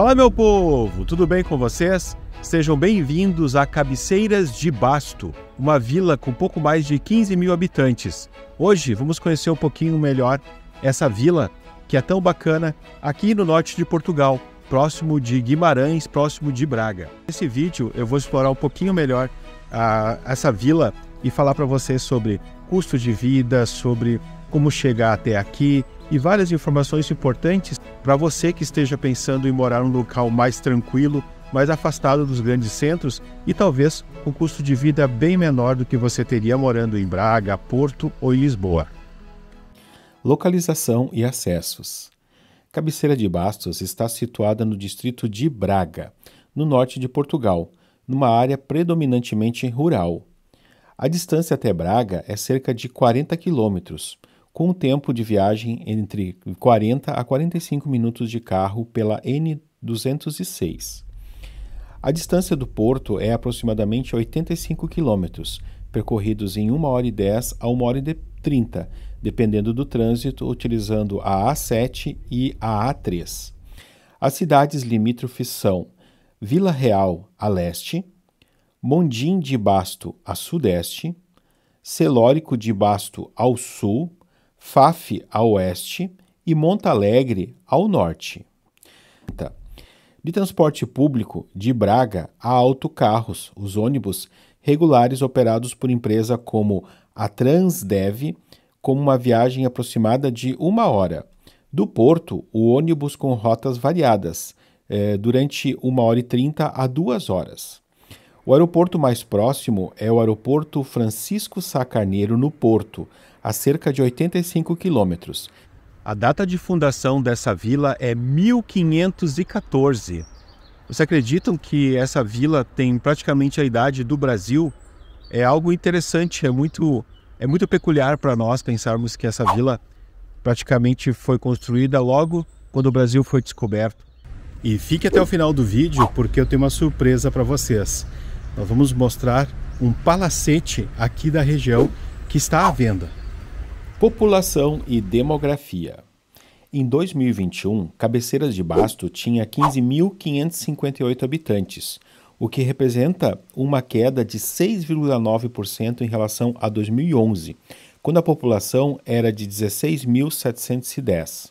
Fala, meu povo! Tudo bem com vocês? Sejam bem-vindos a Cabeceiras de Basto, uma vila com pouco mais de 15 mil habitantes. Hoje vamos conhecer um pouquinho melhor essa vila que é tão bacana aqui no norte de Portugal, próximo de Guimarães, próximo de Braga. Nesse vídeo eu vou explorar um pouquinho melhor a, ah, essa vila e falar para vocês sobre custo de vida, sobre como chegar até aqui, e várias informações importantes para você que esteja pensando em morar num local mais tranquilo, mais afastado dos grandes centros e talvez com custo de vida bem menor do que você teria morando em Braga, Porto ou Lisboa. Localização e acessos. Cabeceira de Bastos está situada no distrito de Braga, no norte de Portugal, numa área predominantemente rural. A distância até Braga é cerca de 40 quilômetros, com um tempo de viagem entre 40 a 45 minutos de carro pela N206. A distância do porto é aproximadamente 85 quilômetros, percorridos em 1 hora e 10 a 1 hora e 30, dependendo do trânsito, utilizando a A7 e a A3. As cidades limítrofes são Vila Real, a leste, Mondim de Basto, a sudeste, Celórico de Basto, ao sul, Faf a oeste e Montalegre Alegre ao norte. Tá. De transporte público, de Braga a autocarros, os ônibus regulares operados por empresa como a Transdev, com uma viagem aproximada de uma hora. Do Porto, o ônibus com rotas variadas, eh, durante uma hora e trinta a duas horas. O aeroporto mais próximo é o Aeroporto Francisco Sacarneiro, no Porto, a cerca de 85 quilômetros. A data de fundação dessa vila é 1514. Vocês acreditam que essa vila tem praticamente a idade do Brasil? É algo interessante, é muito, é muito peculiar para nós pensarmos que essa vila praticamente foi construída logo quando o Brasil foi descoberto. E fique até o final do vídeo porque eu tenho uma surpresa para vocês. Nós vamos mostrar um palacete aqui da região que está à venda. População e demografia. Em 2021, Cabeceiras de Basto tinha 15.558 habitantes, o que representa uma queda de 6,9% em relação a 2011, quando a população era de 16.710.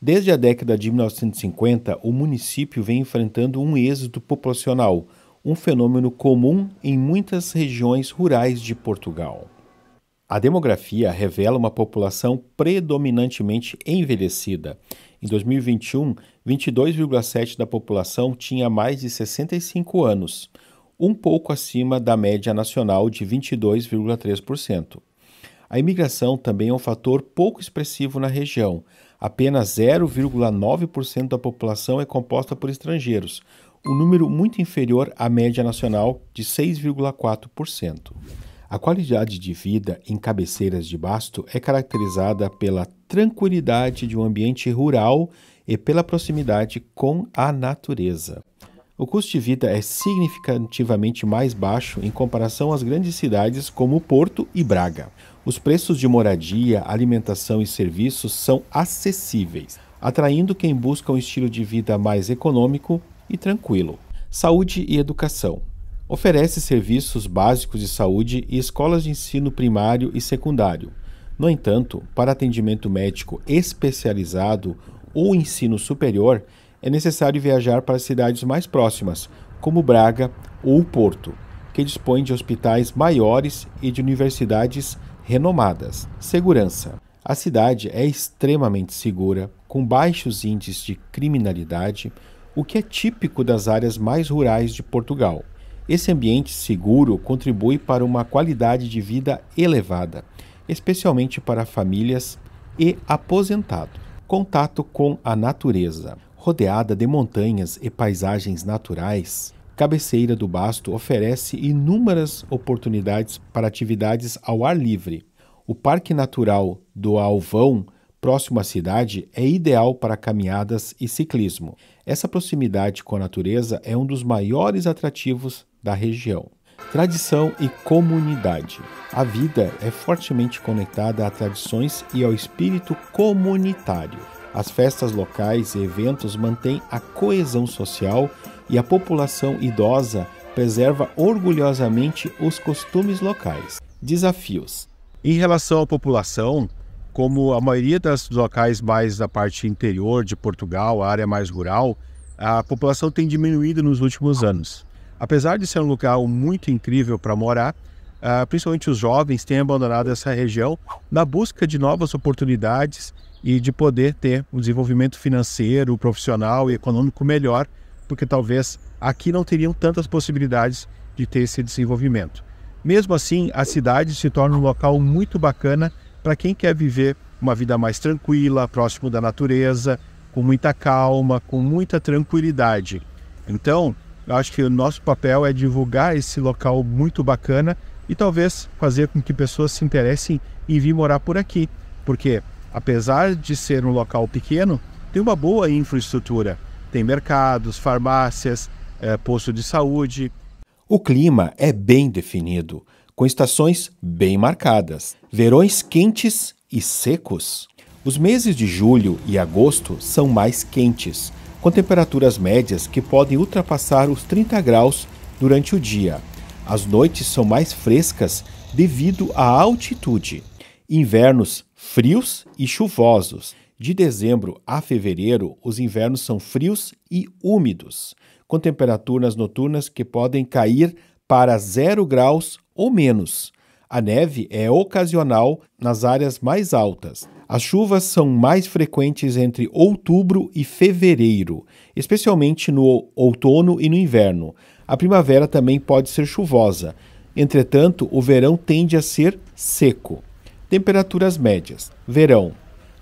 Desde a década de 1950, o município vem enfrentando um êxodo populacional, um fenômeno comum em muitas regiões rurais de Portugal. A demografia revela uma população predominantemente envelhecida. Em 2021, 22,7% da população tinha mais de 65 anos, um pouco acima da média nacional de 22,3%. A imigração também é um fator pouco expressivo na região. Apenas 0,9% da população é composta por estrangeiros, um número muito inferior à média nacional de 6,4%. A qualidade de vida em cabeceiras de basto é caracterizada pela tranquilidade de um ambiente rural e pela proximidade com a natureza. O custo de vida é significativamente mais baixo em comparação às grandes cidades como Porto e Braga. Os preços de moradia, alimentação e serviços são acessíveis, atraindo quem busca um estilo de vida mais econômico e tranquilo. Saúde e educação. Oferece serviços básicos de saúde e escolas de ensino primário e secundário. No entanto, para atendimento médico especializado ou ensino superior, é necessário viajar para cidades mais próximas, como Braga ou Porto, que dispõem de hospitais maiores e de universidades renomadas. Segurança: A cidade é extremamente segura, com baixos índices de criminalidade, o que é típico das áreas mais rurais de Portugal. Esse ambiente seguro contribui para uma qualidade de vida elevada, especialmente para famílias e aposentado. Contato com a natureza. Rodeada de montanhas e paisagens naturais, Cabeceira do Basto oferece inúmeras oportunidades para atividades ao ar livre. O Parque Natural do Alvão, próximo à cidade, é ideal para caminhadas e ciclismo. Essa proximidade com a natureza é um dos maiores atrativos da região. Tradição e comunidade. A vida é fortemente conectada a tradições e ao espírito comunitário. As festas locais e eventos mantêm a coesão social e a população idosa preserva orgulhosamente os costumes locais. Desafios. Em relação à população, como a maioria dos locais mais da parte interior de Portugal, a área mais rural, a população tem diminuído nos últimos anos. Apesar de ser um lugar muito incrível para morar, uh, principalmente os jovens têm abandonado essa região na busca de novas oportunidades e de poder ter um desenvolvimento financeiro, profissional e econômico melhor, porque talvez aqui não teriam tantas possibilidades de ter esse desenvolvimento. Mesmo assim, a cidade se torna um local muito bacana para quem quer viver uma vida mais tranquila, próximo da natureza, com muita calma, com muita tranquilidade. Então, eu acho que o nosso papel é divulgar esse local muito bacana e talvez fazer com que pessoas se interessem em vir morar por aqui, porque apesar de ser um local pequeno, tem uma boa infraestrutura. Tem mercados, farmácias, é, posto de saúde. O clima é bem definido, com estações bem marcadas, verões quentes e secos. Os meses de julho e agosto são mais quentes com temperaturas médias que podem ultrapassar os 30 graus durante o dia. As noites são mais frescas devido à altitude. Invernos frios e chuvosos. De dezembro a fevereiro, os invernos são frios e úmidos, com temperaturas noturnas que podem cair para zero graus ou menos. A neve é ocasional nas áreas mais altas. As chuvas são mais frequentes entre outubro e fevereiro, especialmente no outono e no inverno. A primavera também pode ser chuvosa. Entretanto, o verão tende a ser seco. Temperaturas médias: verão,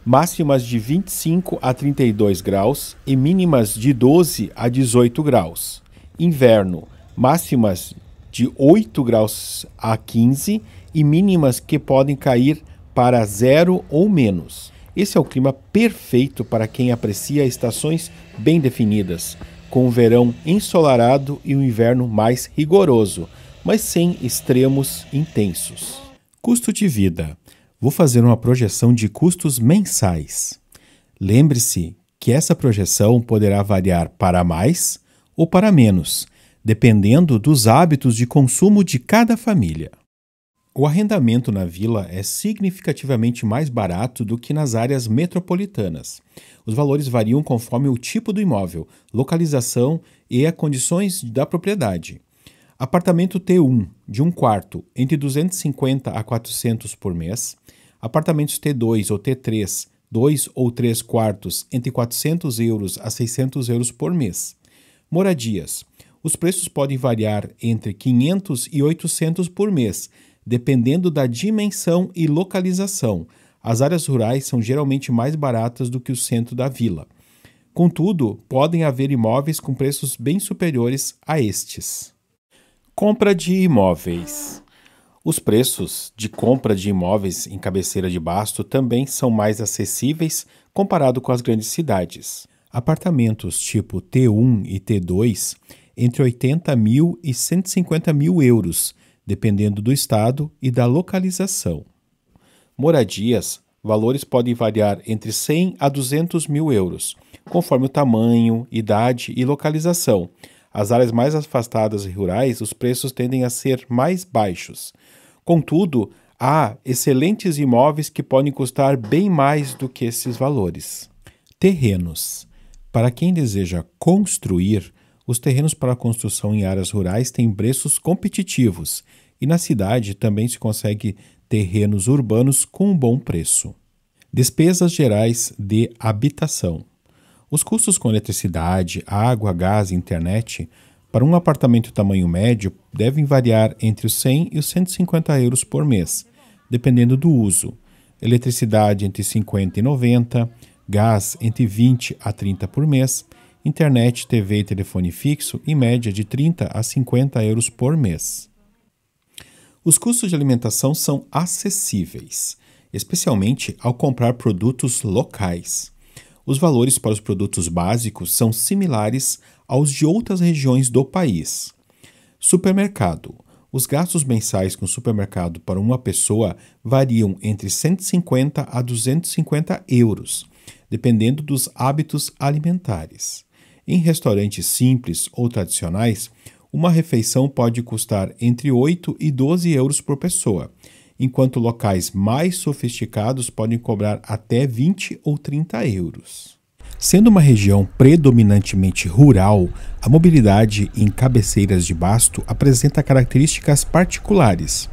máximas de 25 a 32 graus e mínimas de 12 a 18 graus. Inverno, máximas de 8 graus a 15 e mínimas que podem cair para zero ou menos. Esse é o clima perfeito para quem aprecia estações bem definidas, com o verão ensolarado e o inverno mais rigoroso, mas sem extremos intensos. Custo de vida. Vou fazer uma projeção de custos mensais. Lembre-se que essa projeção poderá variar para mais ou para menos, dependendo dos hábitos de consumo de cada família. O arrendamento na vila é significativamente mais barato do que nas áreas metropolitanas. Os valores variam conforme o tipo do imóvel, localização e as condições da propriedade. Apartamento T1, de um quarto, entre 250 a 400 por mês. Apartamentos T2 ou T3, dois ou três quartos, entre 400 euros a 600 euros por mês. Moradias. Os preços podem variar entre 500 e 800 por mês Dependendo da dimensão e localização, as áreas rurais são geralmente mais baratas do que o centro da vila. Contudo, podem haver imóveis com preços bem superiores a estes. Compra de imóveis. Os preços de compra de imóveis em cabeceira de basto também são mais acessíveis comparado com as grandes cidades. Apartamentos tipo T1 e T2 entre 80 mil e 150 mil euros dependendo do estado e da localização. Moradias, valores podem variar entre 100 a 200 mil euros, conforme o tamanho, idade e localização. As áreas mais afastadas e rurais, os preços tendem a ser mais baixos. Contudo, há excelentes imóveis que podem custar bem mais do que esses valores. Terrenos. Para quem deseja construir, os terrenos para construção em áreas rurais têm preços competitivos e na cidade também se consegue terrenos urbanos com um bom preço. Despesas gerais de habitação. Os custos com eletricidade, água, gás e internet para um apartamento tamanho médio devem variar entre os 100 e os 150 euros por mês, dependendo do uso. Eletricidade entre 50 e 90, gás entre 20 a 30 por mês internet, TV e telefone fixo, em média de 30 a 50 euros por mês. Os custos de alimentação são acessíveis, especialmente ao comprar produtos locais. Os valores para os produtos básicos são similares aos de outras regiões do país. Supermercado. Os gastos mensais com supermercado para uma pessoa variam entre 150 a 250 euros, dependendo dos hábitos alimentares. Em restaurantes simples ou tradicionais, uma refeição pode custar entre 8 e 12 euros por pessoa, enquanto locais mais sofisticados podem cobrar até 20 ou 30 euros. Sendo uma região predominantemente rural, a mobilidade em cabeceiras de basto apresenta características particulares.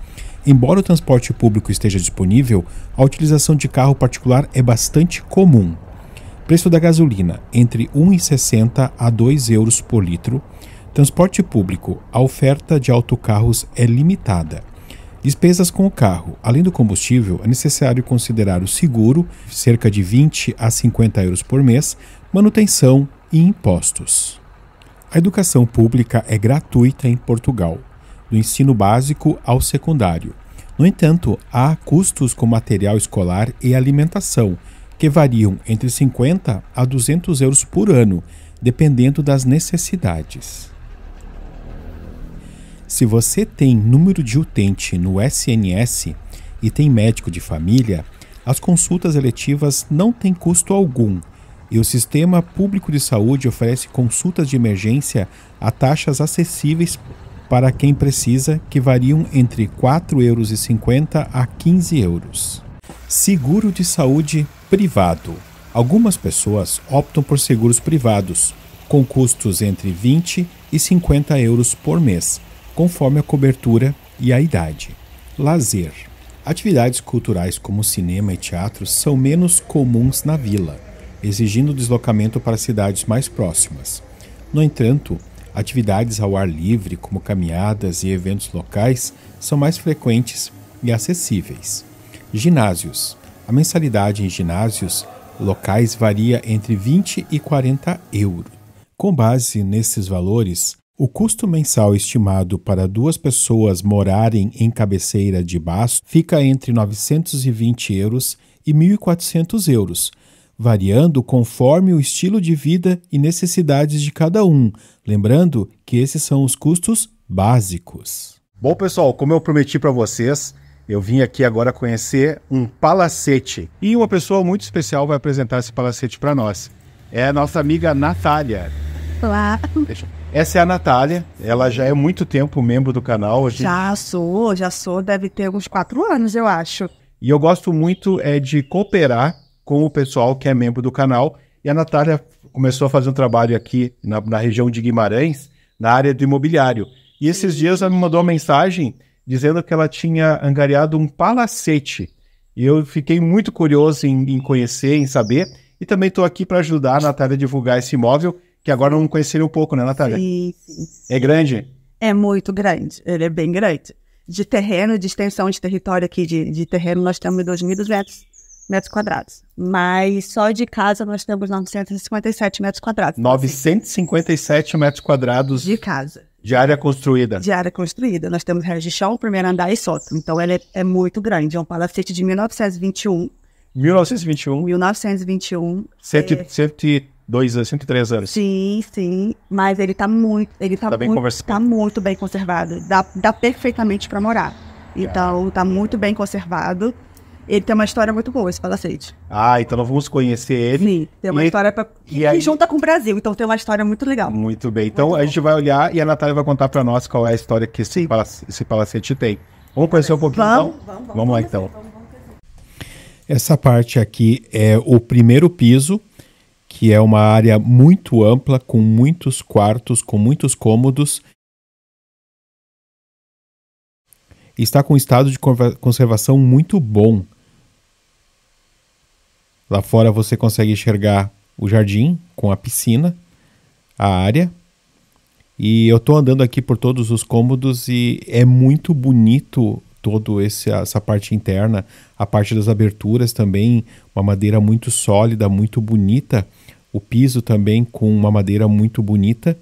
Embora o transporte público esteja disponível, a utilização de carro particular é bastante comum. Preço da gasolina entre 1,60 a 2 euros por litro. Transporte público, a oferta de autocarros é limitada. Despesas com o carro. Além do combustível, é necessário considerar o seguro, cerca de 20 a 50 euros por mês, manutenção e impostos. A educação pública é gratuita em Portugal, do ensino básico ao secundário. No entanto, há custos com material escolar e alimentação, que variam entre 50 a 200 euros por ano, dependendo das necessidades. Se você tem número de utente no SNS e tem médico de família, as consultas eletivas não têm custo algum e o sistema público de saúde oferece consultas de emergência a taxas acessíveis para quem precisa, que variam entre 4,50 euros a 15 euros. Seguro de saúde privado. Algumas pessoas optam por seguros privados, com custos entre 20 e 50 euros por mês, conforme a cobertura e a idade. Lazer. Atividades culturais como cinema e teatro são menos comuns na vila, exigindo deslocamento para cidades mais próximas. No entanto, atividades ao ar livre, como caminhadas e eventos locais, são mais frequentes e acessíveis. Ginásios. A mensalidade em ginásios locais varia entre 20 e 40 euros. Com base nesses valores, o custo mensal estimado para duas pessoas morarem em cabeceira de baço fica entre 920 euros e 1.400 euros, variando conforme o estilo de vida e necessidades de cada um. Lembrando que esses são os custos básicos. Bom, pessoal, como eu prometi para vocês, eu vim aqui agora conhecer um palacete. E uma pessoa muito especial vai apresentar esse palacete para nós. É a nossa amiga Natália. Olá. Deixa. Essa é a Natália. Ela já é muito tempo membro do canal. Gente... Já sou, já sou. Deve ter uns quatro anos, eu acho. E eu gosto muito é de cooperar com o pessoal que é membro do canal. E a Natália começou a fazer um trabalho aqui na, na região de Guimarães, na área do imobiliário. E esses dias ela me mandou uma mensagem dizendo que ela tinha angariado um palacete. E eu fiquei muito curioso em, em conhecer, em saber. E também estou aqui para ajudar a Natália a divulgar esse imóvel, que agora não conheceria um pouco, né, Natália? Sim, sim, sim. É grande? É muito grande. Ele é bem grande. De terreno, de extensão de território aqui, de, de terreno, nós temos 2.200 metros, metros quadrados. Mas só de casa nós temos 957 metros quadrados. 957 assim. metros quadrados. De casa. De área construída. De área construída. Nós temos região de chão, primeiro andar e sótão. Então ela é, é muito grande. É um palacete de 1921. 1921? 1921. Cento, é... 102 anos, 103 anos. Sim, sim. Mas ele está muito. Ele tá, tá bem muito, conservado. Tá muito bem conservado. Dá, dá perfeitamente para morar. Tá. Então, está muito bem conservado. Ele tem uma história muito boa, esse palacete. Ah, então nós vamos conhecer ele. Sim, tem uma e história pra... e aí... que junta com o Brasil, então tem uma história muito legal. Muito bem, então muito a gente vai olhar e a Natália vai contar para nós qual é a história que esse, esse palacete tem. Vamos conhecer um pouquinho vamos, então? Vamos, vamos, vamos lá então. Essa parte aqui é o primeiro piso, que é uma área muito ampla, com muitos quartos, com muitos cômodos. Está com um estado de conservação muito bom. Lá fora você consegue enxergar o jardim com a piscina, a área. E eu estou andando aqui por todos os cômodos e é muito bonito todo esse essa parte interna, a parte das aberturas também, uma madeira muito sólida, muito bonita, o piso também com uma madeira muito bonita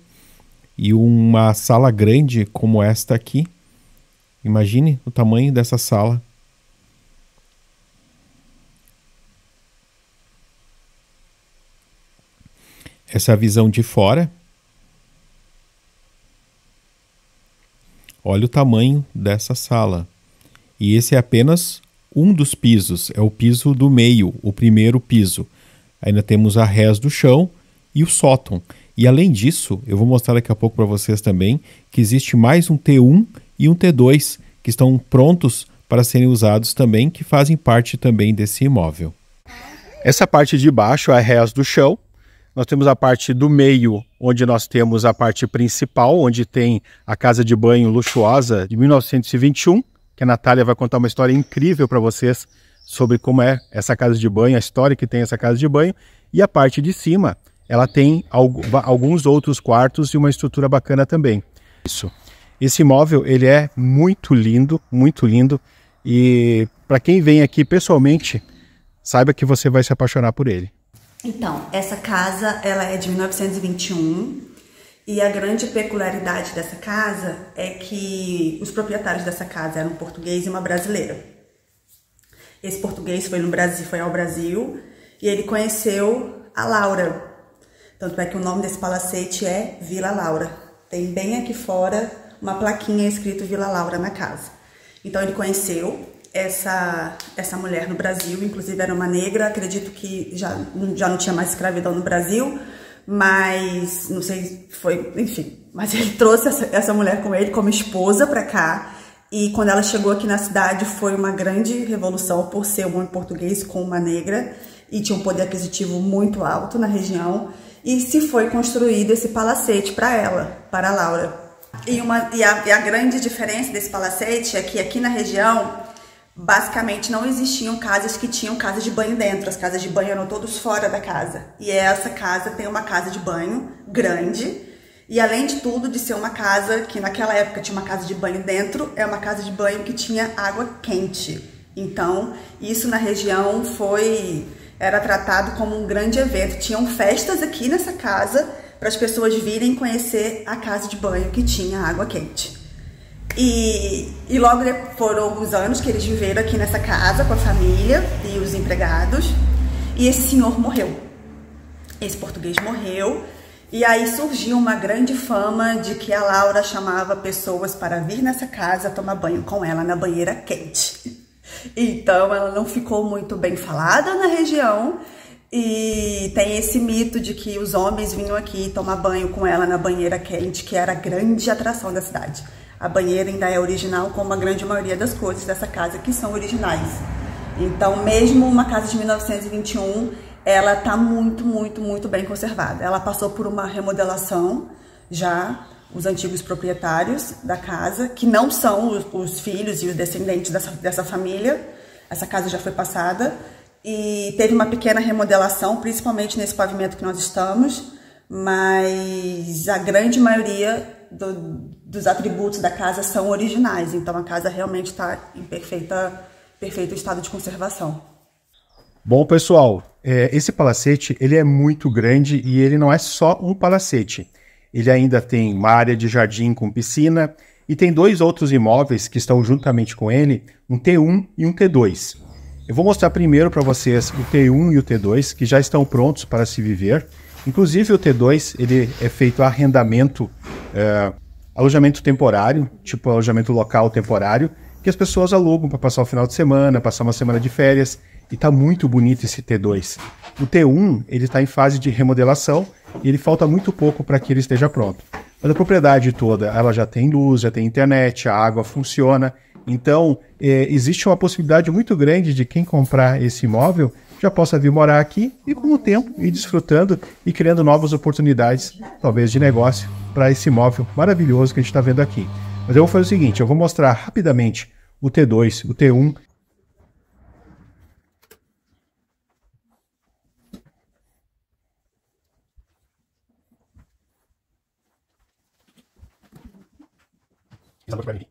e uma sala grande como esta aqui. Imagine o tamanho dessa sala essa visão de fora. Olha o tamanho dessa sala. E esse é apenas um dos pisos, é o piso do meio, o primeiro piso. Ainda temos a res do chão e o sótão. E além disso, eu vou mostrar daqui a pouco para vocês também que existe mais um T1 e um T2 que estão prontos para serem usados também, que fazem parte também desse imóvel. Essa parte de baixo é a res do chão nós temos a parte do meio, onde nós temos a parte principal, onde tem a casa de banho luxuosa de 1921, que a Natália vai contar uma história incrível para vocês sobre como é essa casa de banho, a história que tem essa casa de banho. E a parte de cima, ela tem alguns outros quartos e uma estrutura bacana também. Isso. Esse imóvel, ele é muito lindo, muito lindo. E para quem vem aqui pessoalmente, saiba que você vai se apaixonar por ele. Então, essa casa ela é de 1921 e a grande peculiaridade dessa casa é que os proprietários dessa casa eram um português e uma brasileira. Esse português foi no Brasil, foi ao Brasil e ele conheceu a Laura. Tanto é que o nome desse palacete é Vila Laura. Tem bem aqui fora uma plaquinha escrito Vila Laura na casa. Então ele conheceu essa, essa mulher no Brasil, inclusive era uma negra, acredito que já, já não tinha mais escravidão no Brasil, mas não sei, foi, enfim. Mas ele trouxe essa, essa mulher com ele como esposa para cá. E quando ela chegou aqui na cidade foi uma grande revolução por ser um homem português com uma negra e tinha um poder aquisitivo muito alto na região. E se foi construído esse palacete para ela, para a Laura. E, uma, e a, e a grande diferença desse palacete é que aqui na região basicamente não existiam casas que tinham casa de banho dentro. As casas de banho eram todos fora da casa. E essa casa tem uma casa de banho grande. E além de tudo, de ser uma casa que naquela época tinha uma casa de banho dentro, é uma casa de banho que tinha água quente. Então, isso na região foi era tratado como um grande evento. Tinham festas aqui nessa casa para as pessoas virem conhecer a casa de banho que tinha água quente. E, e logo foram alguns anos que eles viveram aqui nessa casa com a família e os empregados. E esse senhor morreu. Esse português morreu. E aí surgiu uma grande fama de que a Laura chamava pessoas para vir nessa casa tomar banho com ela na banheira quente. Então ela não ficou muito bem falada na região e tem esse mito de que os homens vinham aqui tomar banho com ela na banheira quente, que era a grande atração da cidade. A banheira ainda é original, como a grande maioria das coisas dessa casa que são originais. Então, mesmo uma casa de 1921, ela está muito, muito, muito bem conservada. Ela passou por uma remodelação já, os antigos proprietários da casa, que não são os, os filhos e os descendentes dessa, dessa família. Essa casa já foi passada e teve uma pequena remodelação, principalmente nesse pavimento que nós estamos, mas a grande maioria do, dos atributos da casa são originais, então a casa realmente está em perfeita, perfeito estado de conservação. Bom, pessoal, é, esse palacete ele é muito grande e ele não é só um palacete. Ele ainda tem uma área de jardim com piscina e tem dois outros imóveis que estão juntamente com ele, um T1 e um T2. Eu vou mostrar primeiro para vocês o T1 e o T2 que já estão prontos para se viver Inclusive o T2, ele é feito arrendamento, é, alojamento temporário, tipo alojamento local temporário, que as pessoas alugam para passar o final de semana, passar uma semana de férias, e está muito bonito esse T2. O T1, ele está em fase de remodelação e ele falta muito pouco para que ele esteja pronto. Mas a propriedade toda, ela já tem luz, já tem internet, a água funciona. Então, é, existe uma possibilidade muito grande de quem comprar esse imóvel já possa vir morar aqui e com o tempo ir desfrutando e criando novas oportunidades, talvez de negócio, para esse imóvel maravilhoso que a gente está vendo aqui. Mas eu vou fazer o seguinte, eu vou mostrar rapidamente o T2, o T1 Exatamente.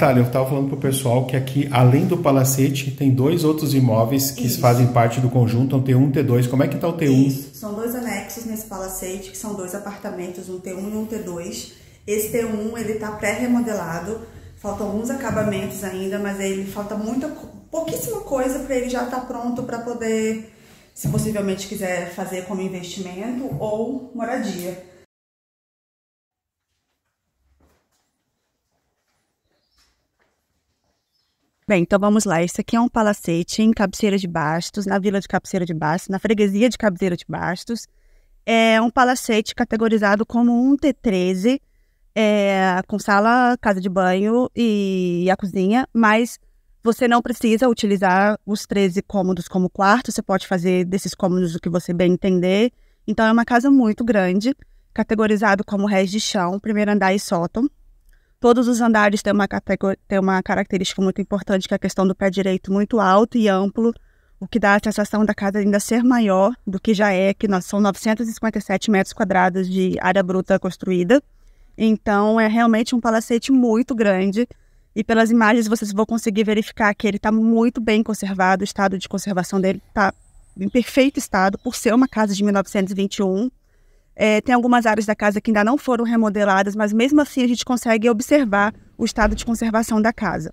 Natália, eu estava falando para o pessoal que aqui, além do palacete, tem dois outros imóveis que Isso. fazem parte do conjunto, um T1 T2. Como é que está o T1? Isso. São dois anexos nesse palacete, que são dois apartamentos, um T1 e um T2. Esse T1 ele está pré-remodelado, faltam alguns acabamentos ainda, mas ele falta muita, pouquíssima coisa para ele já estar tá pronto para poder, se possivelmente quiser fazer como investimento ou moradia. Bem, então vamos lá. Esse aqui é um palacete em Cabeceira de Bastos, na vila de Cabeceira de Bastos, na freguesia de Cabeceira de Bastos. É um palacete categorizado como um T13, é, com sala, casa de banho e, e a cozinha, mas você não precisa utilizar os 13 cômodos como quarto, você pode fazer desses cômodos o que você bem entender. Então é uma casa muito grande, categorizado como res de chão, primeiro andar e sótão. Todos os andares têm uma, têm uma característica muito importante, que é a questão do pé direito muito alto e amplo, o que dá a sensação da casa ainda ser maior do que já é, que são 957 metros quadrados de área bruta construída. Então, é realmente um palacete muito grande. E pelas imagens vocês vão conseguir verificar que ele está muito bem conservado, o estado de conservação dele está em perfeito estado, por ser uma casa de 1921. É, tem algumas áreas da casa que ainda não foram remodeladas, mas mesmo assim a gente consegue observar o estado de conservação da casa.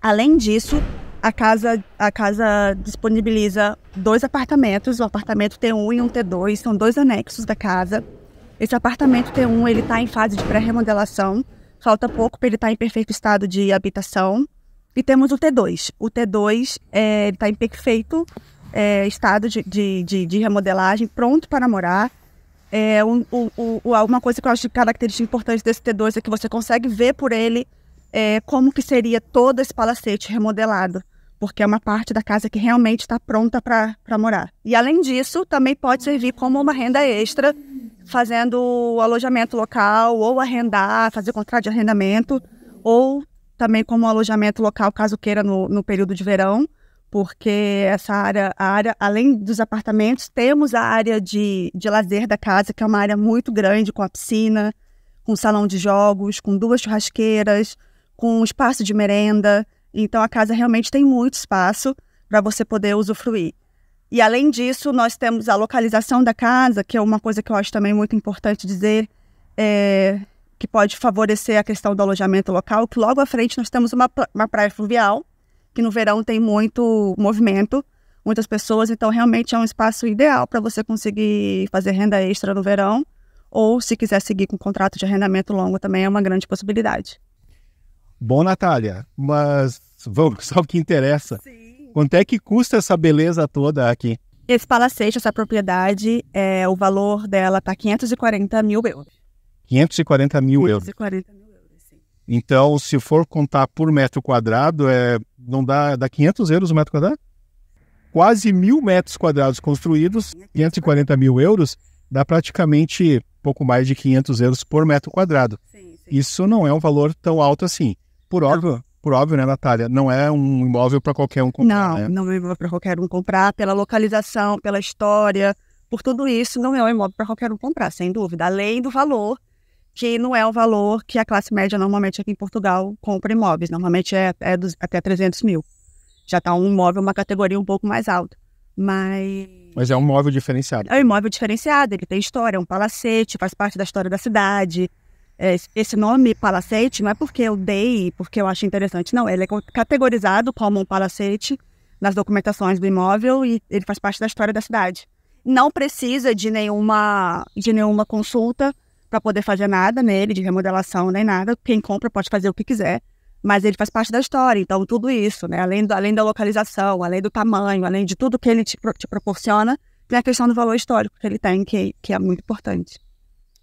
Além disso, a casa, a casa disponibiliza dois apartamentos, o apartamento T1 e um T2, são dois anexos da casa. Esse apartamento T1 ele está em fase de pré-remodelação, falta pouco para ele estar tá em perfeito estado de habitação. E temos o T2. O T2 está é, tá em perfeito é, estado de, de, de, de remodelagem, pronto para morar. É, um, um, um, uma coisa que eu acho característica importante desse T2 é que você consegue ver por ele é, como que seria todo esse palacete remodelado, porque é uma parte da casa que realmente está pronta para morar. E além disso, também pode servir como uma renda extra, fazendo o alojamento local, ou arrendar, fazer contrato de arrendamento, ou também como alojamento local, caso queira, no, no período de verão porque essa área, área, além dos apartamentos, temos a área de, de lazer da casa, que é uma área muito grande, com a piscina, com salão de jogos, com duas churrasqueiras, com um espaço de merenda. Então a casa realmente tem muito espaço para você poder usufruir. E além disso, nós temos a localização da casa, que é uma coisa que eu acho também muito importante dizer, é, que pode favorecer a questão do alojamento local, que logo à frente nós temos uma, uma praia fluvial, que no verão tem muito movimento, muitas pessoas, então realmente é um espaço ideal para você conseguir fazer renda extra no verão, ou se quiser seguir com um contrato de arrendamento longo também é uma grande possibilidade. Bom, Natália, mas vamos só o que interessa. Sim. Quanto é que custa essa beleza toda aqui? Esse palacete, essa propriedade, é, o valor dela está 540 mil euros. 540 mil euros. 540 mil então, se for contar por metro quadrado, é, não dá, dá 500 euros o metro quadrado? Quase mil metros quadrados construídos, 540 mil euros, dá praticamente pouco mais de 500 euros por metro quadrado. Sim, sim. Isso não é um valor tão alto assim. Por óbvio, por óbvio, né, Natália? Não é um imóvel para qualquer um comprar. Não, né? não é um imóvel para qualquer um comprar, pela localização, pela história, por tudo isso, não é um imóvel para qualquer um comprar, sem dúvida. Além do valor que não é o valor que a classe média normalmente aqui em Portugal compra imóveis. Normalmente é, é dos, até 300 mil. Já está um imóvel, uma categoria um pouco mais alta. Mas... Mas é um imóvel diferenciado. É um imóvel diferenciado, ele tem história, é um palacete, faz parte da história da cidade. É, esse nome, palacete, não é porque eu dei, porque eu acho interessante. Não, ele é categorizado como um palacete nas documentações do imóvel e ele faz parte da história da cidade. Não precisa de nenhuma, de nenhuma consulta, para poder fazer nada nele, de remodelação nem nada. Quem compra pode fazer o que quiser, mas ele faz parte da história. Então, tudo isso, né? além, do, além da localização, além do tamanho, além de tudo que ele te, te proporciona, tem a questão do valor histórico que ele tem, que, que é muito importante.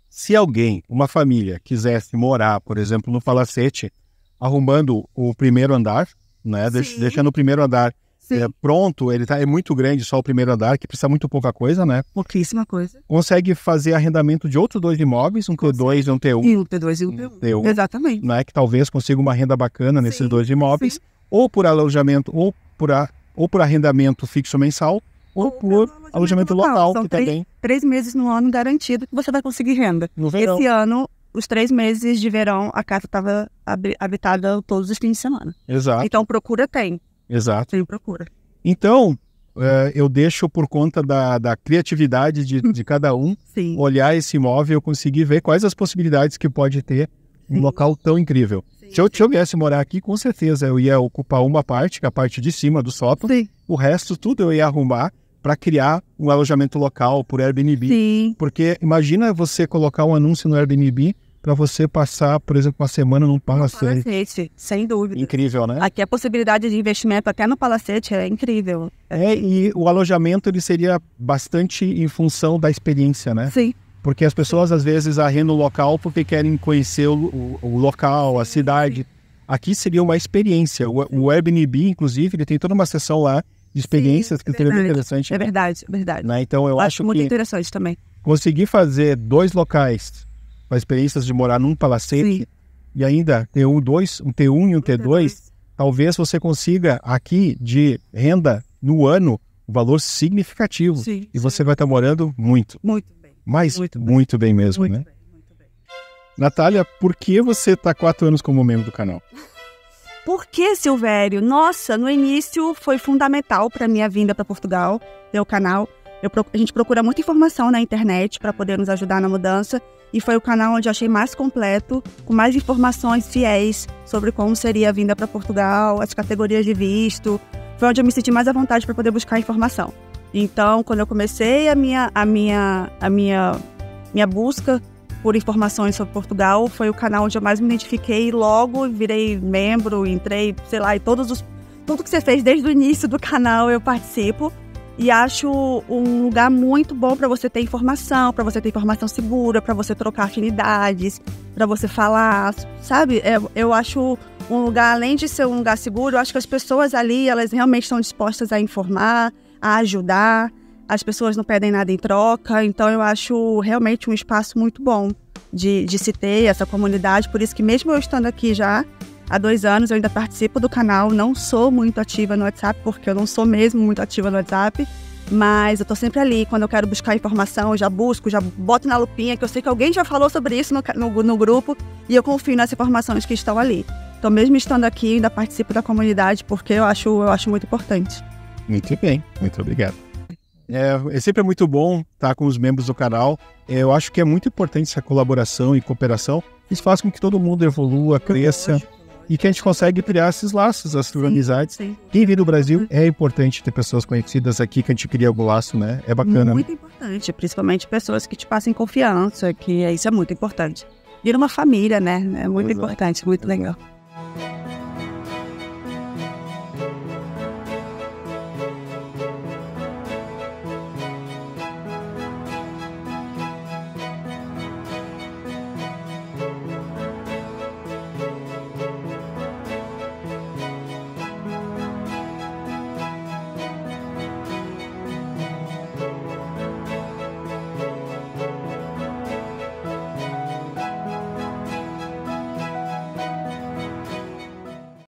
Se alguém, uma família, quisesse morar, por exemplo, no Palacete, arrumando o primeiro andar, né? deixando o primeiro andar é, pronto, ele tá, é muito grande, só o primeiro andar, que precisa muito pouca coisa, né? Pouquíssima coisa. Consegue fazer arrendamento de outros dois imóveis, um Consegue. T2 e um T1. E um T2 e um T1. T1 Exatamente. Né, que talvez consiga uma renda bacana nesses Sim. dois imóveis, Sim. ou por alojamento, ou por, a, ou por arrendamento fixo mensal, ou, ou por alojamento, alojamento local, local São que três, também... três meses no ano garantido que você vai conseguir renda. No verão. Esse ano, os três meses de verão, a casa estava habitada todos os fins de semana. Exato. Então, procura tem. Exato. Sem procura. Então, é, eu deixo por conta da, da criatividade de, de cada um Sim. olhar esse imóvel, e conseguir ver quais as possibilidades que pode ter um Sim. local tão incrível. Sim. Se eu, se eu viesse morar aqui, com certeza eu ia ocupar uma parte, que é a parte de cima do sótão. O resto, tudo eu ia arrumar para criar um alojamento local por Airbnb. Porque imagina você colocar um anúncio no Airbnb para você passar, por exemplo, uma semana num palacete. palacete. sem dúvida. Incrível, né? Aqui a possibilidade de investimento até no palacete é incrível. É, e o alojamento ele seria bastante em função da experiência, né? Sim. Porque as pessoas Sim. às vezes arrendam o local porque querem conhecer o, o, o local, a cidade. Sim. Aqui seria uma experiência. O, o Airbnb, inclusive, ele tem toda uma sessão lá de experiências Sim, que é seria bem interessante. É verdade, é verdade. Né? Então eu acho, acho muito que interessante também. Conseguir fazer dois locais as experiências de morar num palacete Sim. e ainda ter um, dois, um T1 e um T2, talvez você consiga aqui de renda no ano um valor significativo. Sim, e você vai estar morando muito. Muito bem. Mas muito, bem. bem mesmo, muito né? Bem, muito bem. Natália, por que você está quatro anos como membro do canal? Por que, Silvério? Nossa, no início foi fundamental para minha vinda para Portugal, meu canal. Eu, a gente procura muita informação na internet para poder nos ajudar na mudança e foi o canal onde eu achei mais completo, com mais informações fiéis sobre como seria a vinda para Portugal, as categorias de visto. Foi onde eu me senti mais à vontade para poder buscar informação. Então, quando eu comecei a minha a minha a minha minha busca por informações sobre Portugal, foi o canal onde eu mais me identifiquei logo virei membro, entrei, sei lá, e todos os tudo que você fez desde o início do canal eu participo e acho um lugar muito bom para você ter informação, para você ter informação segura, para você trocar afinidades, para você falar, sabe? Eu, é, eu acho um lugar, além de ser um lugar seguro, eu acho que as pessoas ali, elas realmente estão dispostas a informar, a ajudar, as pessoas não pedem nada em troca, então eu acho realmente um espaço muito bom de, de se ter essa comunidade, por isso que mesmo eu estando aqui já, Há dois anos eu ainda participo do canal, não sou muito ativa no WhatsApp, porque eu não sou mesmo muito ativa no WhatsApp, mas eu tô sempre ali. Quando eu quero buscar informação, eu já busco, já boto na lupinha, que eu sei que alguém já falou sobre isso no, no, no grupo e eu confio nas informações que estão ali. Então, mesmo estando aqui, ainda participo da comunidade, porque eu acho, eu acho muito importante. Muito bem, muito obrigado. É, é sempre muito bom estar com os membros do canal. É, eu acho que é muito importante essa colaboração e cooperação. Isso faz com que todo mundo evolua, cresça e que a gente consegue criar esses laços, essas sim, amizades. Sim. Quem vem do Brasil é importante ter pessoas conhecidas aqui que a gente cria algum laço, né? É bacana. Muito importante, principalmente pessoas que te passem confiança, que é, isso é muito importante. Vira uma família, né? É muito Exato. É. importante, muito é. legal.